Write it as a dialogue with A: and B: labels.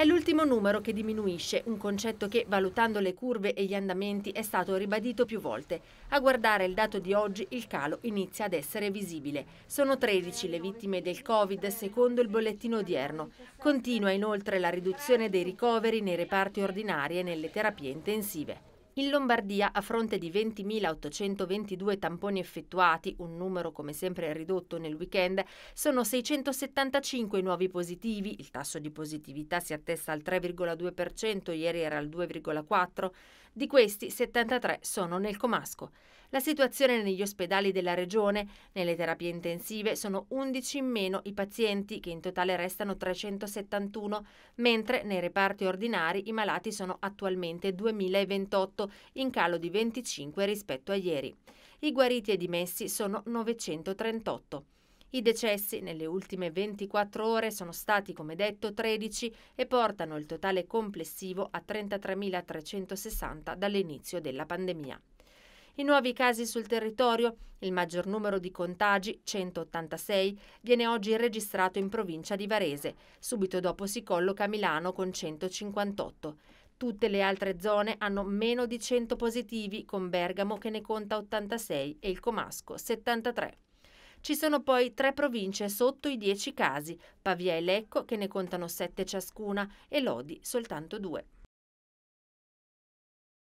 A: È l'ultimo numero che diminuisce, un concetto che, valutando le curve e gli andamenti, è stato ribadito più volte. A guardare il dato di oggi, il calo inizia ad essere visibile. Sono 13 le vittime del Covid, secondo il bollettino odierno. Continua inoltre la riduzione dei ricoveri nei reparti ordinari e nelle terapie intensive. In Lombardia, a fronte di 20.822 tamponi effettuati, un numero come sempre ridotto nel weekend, sono 675 nuovi positivi, il tasso di positività si attesta al 3,2%, ieri era al 2,4%, di questi 73 sono nel Comasco. La situazione negli ospedali della regione, nelle terapie intensive, sono 11 in meno i pazienti, che in totale restano 371, mentre nei reparti ordinari i malati sono attualmente 2028, in calo di 25 rispetto a ieri. I guariti e dimessi sono 938. I decessi nelle ultime 24 ore sono stati, come detto, 13 e portano il totale complessivo a 33.360 dall'inizio della pandemia. I nuovi casi sul territorio, il maggior numero di contagi, 186, viene oggi registrato in provincia di Varese. Subito dopo si colloca Milano con 158. Tutte le altre zone hanno meno di 100 positivi, con Bergamo che ne conta 86 e il Comasco 73. Ci sono poi tre province sotto i 10 casi, Pavia e Lecco che ne contano 7 ciascuna e Lodi soltanto 2.